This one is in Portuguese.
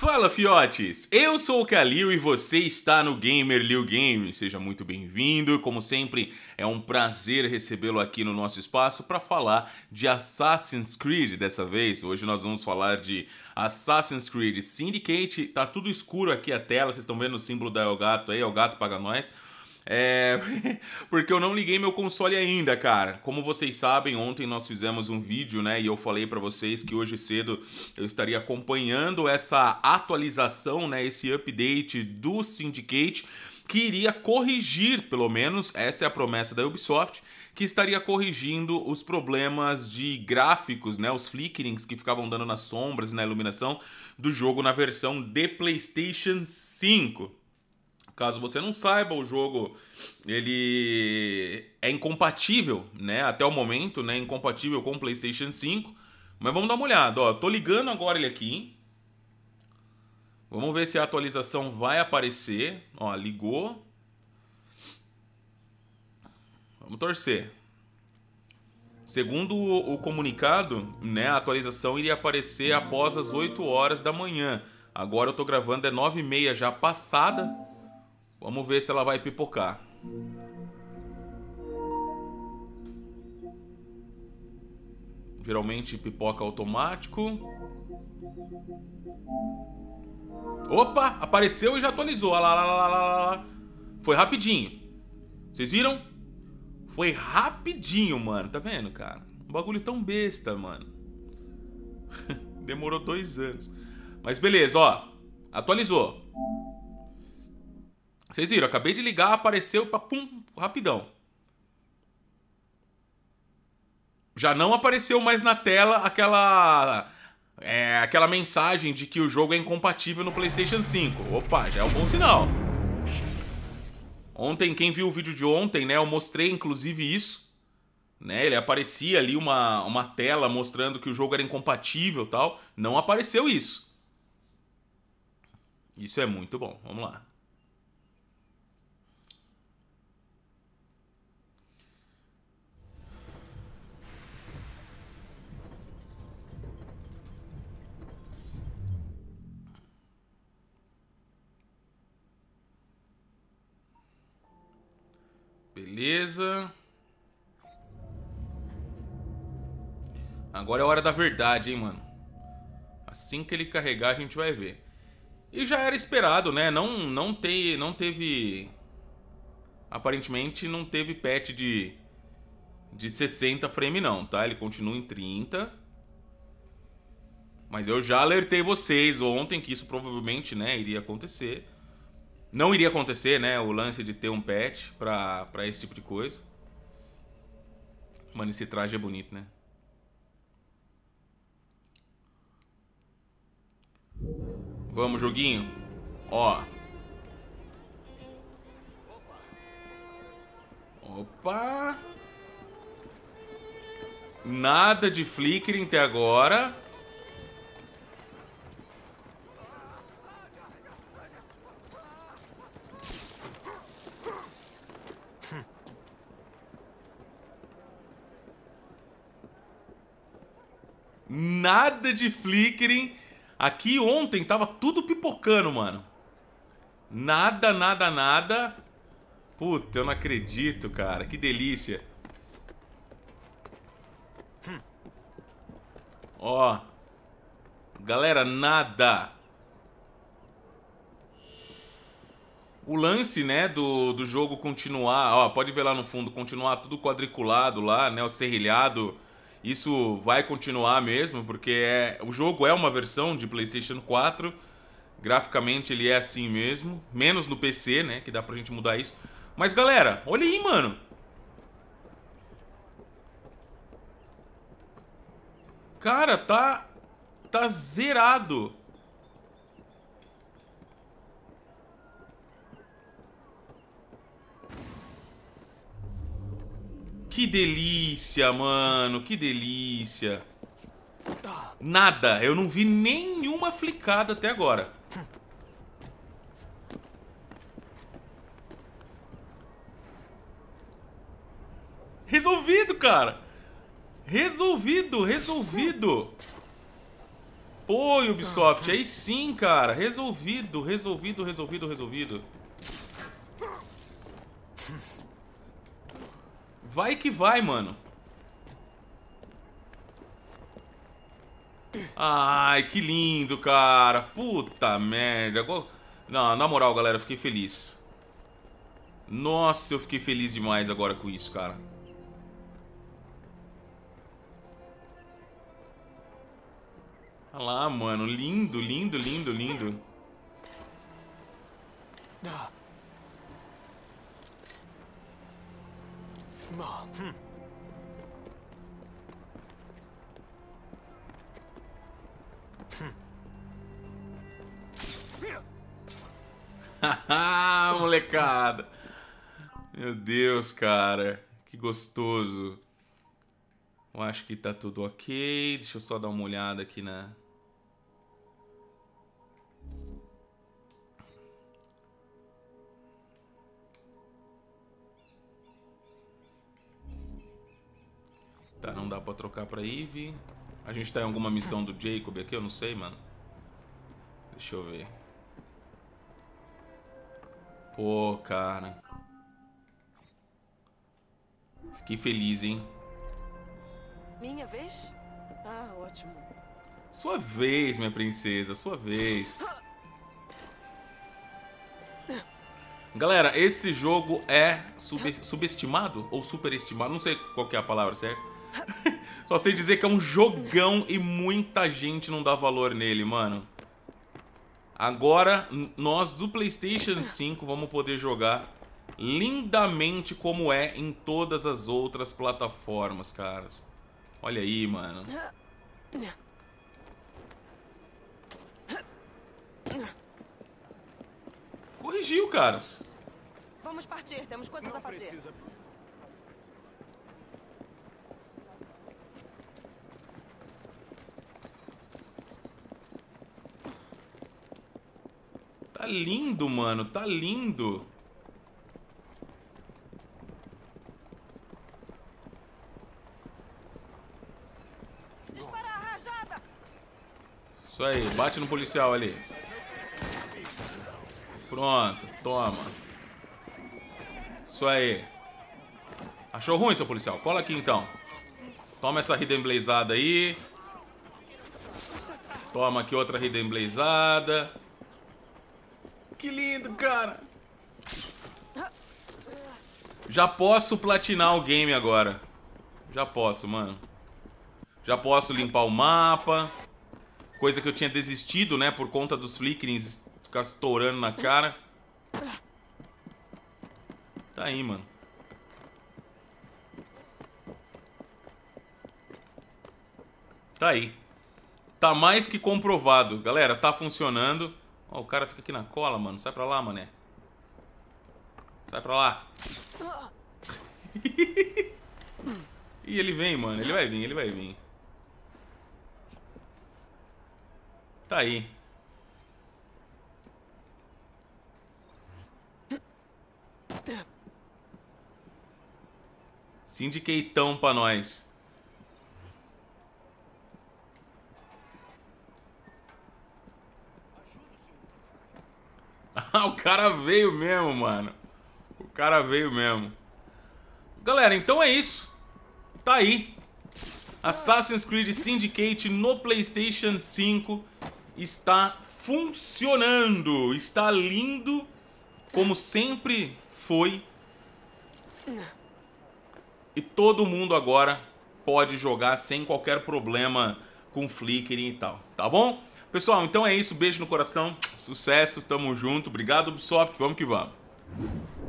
Fala fiotes, eu sou o Kalil e você está no Gamer Liu Game. Seja muito bem-vindo. Como sempre, é um prazer recebê-lo aqui no nosso espaço para falar de Assassin's Creed dessa vez. Hoje nós vamos falar de Assassin's Creed Syndicate. Tá tudo escuro aqui a tela, vocês estão vendo o símbolo da Elgato aí, Elgato paga nós. É, porque eu não liguei meu console ainda, cara. Como vocês sabem, ontem nós fizemos um vídeo, né? E eu falei para vocês que hoje cedo eu estaria acompanhando essa atualização, né? Esse update do Syndicate que iria corrigir, pelo menos essa é a promessa da Ubisoft, que estaria corrigindo os problemas de gráficos, né, os flickerings que ficavam dando nas sombras e na iluminação do jogo na versão de PlayStation 5. Caso você não saiba, o jogo ele é incompatível, né? Até o momento, né? Incompatível com o PlayStation 5. Mas vamos dar uma olhada, ó. Tô ligando agora ele aqui. Vamos ver se a atualização vai aparecer. Ó, ligou. Vamos torcer. Segundo o comunicado, né, a atualização iria aparecer após as 8 horas da manhã. Agora eu tô gravando é 9h30 já passada. Vamos ver se ela vai pipocar. Geralmente pipoca automático. Opa, apareceu e já atualizou. Olha lá, lá, lá, olha lá. Foi rapidinho. Vocês viram? Foi rapidinho, mano. Tá vendo, cara? Um bagulho tão besta, mano. Demorou dois anos. Mas beleza, ó. Atualizou. Vocês viram, acabei de ligar, apareceu, pum, rapidão. Já não apareceu mais na tela aquela é, aquela mensagem de que o jogo é incompatível no PlayStation 5. Opa, já é um bom sinal. Ontem, quem viu o vídeo de ontem, né, eu mostrei inclusive isso. Né, ele aparecia ali uma, uma tela mostrando que o jogo era incompatível tal. Não apareceu isso. Isso é muito bom. Vamos lá. Beleza. Agora é a hora da verdade, hein, mano. Assim que ele carregar, a gente vai ver. E já era esperado, né? Não, não, te, não teve... Aparentemente não teve patch de, de 60 frame não, tá? Ele continua em 30. Mas eu já alertei vocês ontem que isso provavelmente né, iria acontecer. Não iria acontecer, né? O lance de ter um pet pra, pra esse tipo de coisa. Mano, esse traje é bonito, né? Vamos, joguinho. Ó. Opa! Nada de flickering até agora. nada de flickering. Aqui ontem tava tudo pipocando, mano. Nada, nada, nada. Puta, eu não acredito, cara. Que delícia. Ó. Galera, nada. O lance, né, do, do jogo continuar... Ó, pode ver lá no fundo. Continuar tudo quadriculado lá, né? O serrilhado isso vai continuar mesmo, porque é, o jogo é uma versão de PlayStation 4. Graficamente ele é assim mesmo, menos no PC, né, que dá pra gente mudar isso. Mas galera, olha aí, mano. Cara, tá tá zerado. Que delícia, mano. Que delícia. Nada. Eu não vi nenhuma flicada até agora. Resolvido, cara. Resolvido, resolvido. Pô, Ubisoft, aí sim, cara. Resolvido, resolvido, resolvido, resolvido. Vai que vai, mano. Ai, que lindo, cara. Puta merda. Não, na moral, galera, fiquei feliz. Nossa, eu fiquei feliz demais agora com isso, cara. Olha lá, mano. Lindo, lindo, lindo, lindo. Não. Hum. Hum. molecada. Meu Deus, cara. Que gostoso. Eu acho que tá tudo ok. Deixa eu só dar uma olhada aqui na, Tá, não dá pra trocar pra Eve. A gente tá em alguma missão do Jacob aqui, eu não sei, mano. Deixa eu ver. Pô, cara. Fiquei feliz, hein? Minha vez? Ah, ótimo. Sua vez, minha princesa, sua vez. Galera, esse jogo é sub subestimado ou superestimado? Não sei qual é a palavra certa Só sei dizer que é um jogão e muita gente não dá valor nele, mano. Agora, nós do PlayStation 5 ah. vamos poder jogar lindamente como é em todas as outras plataformas, caras. Olha aí, mano. Corrigiu, caras. Vamos partir, temos coisas não a fazer. Precisa... Tá lindo, mano. Tá lindo. Isso aí, bate no policial ali. Pronto, toma. Isso aí. Achou ruim, seu policial? Cola aqui então. Toma essa Hidden Blazada aí. Toma aqui outra Hidden Blazada. Que lindo, cara. Já posso platinar o game agora. Já posso, mano. Já posso limpar o mapa. Coisa que eu tinha desistido, né? Por conta dos flickerings ficar estourando na cara. Tá aí, mano. Tá aí. Tá mais que comprovado. Galera, tá funcionando. Ó, o cara fica aqui na cola, mano. Sai pra lá, mané. Sai pra lá. Ih, ele vem, mano. Ele vai vir, ele vai vir. Tá aí. Sindiqueitão pra nós. o cara veio mesmo, mano. O cara veio mesmo. Galera, então é isso. Tá aí. Assassin's Creed Syndicate no PlayStation 5 está funcionando. Está lindo, como sempre foi. E todo mundo agora pode jogar sem qualquer problema com flickering e tal, tá bom? Pessoal, então é isso. Beijo no coração. Sucesso, tamo junto. Obrigado, Ubisoft. Vamos que vamos.